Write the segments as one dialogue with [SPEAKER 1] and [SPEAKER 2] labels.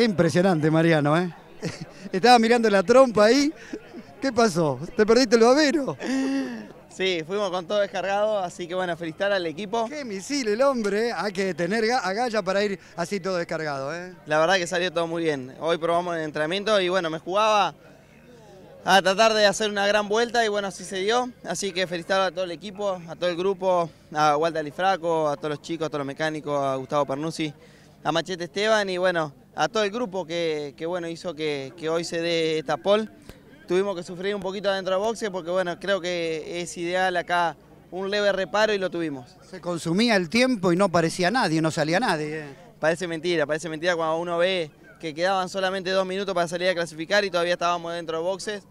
[SPEAKER 1] Qué impresionante, Mariano, ¿eh? Estaba mirando la trompa ahí. ¿Qué pasó? ¿Te perdiste el babero?
[SPEAKER 2] Sí, fuimos con todo descargado, así que bueno, felicitar al equipo. Qué misil el hombre, ¿eh? hay que tener agallas para ir así todo descargado. ¿eh? La verdad que salió todo muy bien. Hoy probamos el entrenamiento y bueno, me jugaba a tratar de hacer una gran vuelta y bueno, así se dio. Así que felicitar a todo el equipo, a todo el grupo, a Walter Lifraco, a todos los chicos, a todos los mecánicos, a Gustavo Pernuzzi a Machete Esteban y bueno, a todo el grupo que, bueno, hizo que, hoy se dé esta pole. Tuvimos que sufrir un poquito adentro de boxe porque bueno, creo que es ideal acá un leve reparo y lo tuvimos.
[SPEAKER 1] Se consumía el tiempo y no parecía nadie, no salía nadie.
[SPEAKER 2] Eh. Parece mentira, parece mentira cuando uno ve que quedaban solamente dos minutos para salir a clasificar y todavía estábamos dentro de boxes.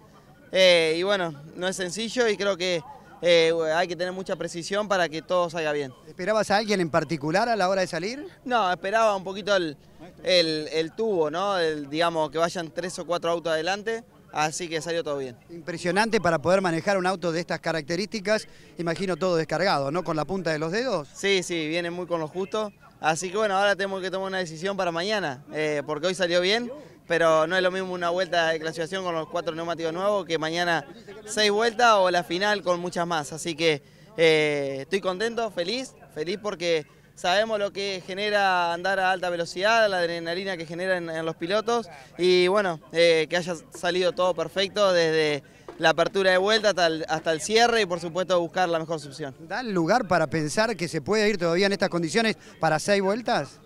[SPEAKER 2] Eh, y bueno, no es sencillo y creo que eh, hay que tener mucha precisión para que todo salga bien.
[SPEAKER 1] ¿Esperabas a alguien en particular a la hora de salir?
[SPEAKER 2] No, esperaba un poquito el, el, tubo, ¿no? El, digamos, que vayan tres o cuatro autos adelante. Así que salió todo bien.
[SPEAKER 1] Impresionante para poder manejar un auto de estas características, imagino todo
[SPEAKER 2] descargado, ¿no? Con la punta de los dedos. Sí, sí, viene muy con lo justo. Así que bueno, ahora tenemos que tomar una decisión para mañana, eh, porque hoy salió bien pero no es lo mismo una vuelta de clasificación con los cuatro neumáticos nuevos que mañana seis vueltas o la final con muchas más. Así que eh, estoy contento, feliz, feliz porque sabemos lo que genera andar a alta velocidad, la adrenalina que genera en, los pilotos y bueno, eh, que haya salido todo perfecto desde la apertura de vuelta hasta el, cierre y por supuesto buscar la mejor solución. ¿Da
[SPEAKER 1] lugar para pensar que se puede ir todavía en estas condiciones para seis vueltas?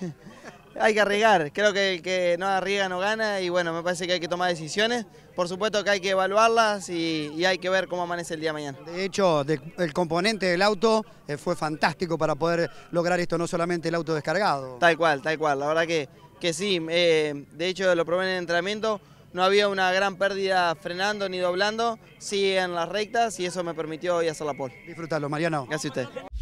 [SPEAKER 2] hay que arriesgar. Creo que el que no arriesga no gana y bueno, me parece que hay que tomar decisiones. Por supuesto que hay que evaluarlas y, hay que ver cómo amanece el día mañana. De
[SPEAKER 1] hecho, el componente del auto eh, fue fantástico para poder lograr esto, no solamente el auto descargado.
[SPEAKER 2] Tal cual, tal cual. La verdad que, que sí. Eh, de hecho, lo probé en el entrenamiento. No había una gran pérdida frenando ni doblando, sí en las rectas y eso me permitió hoy hacer la pole. Disfrútalo, Mariano. Gracias a usted.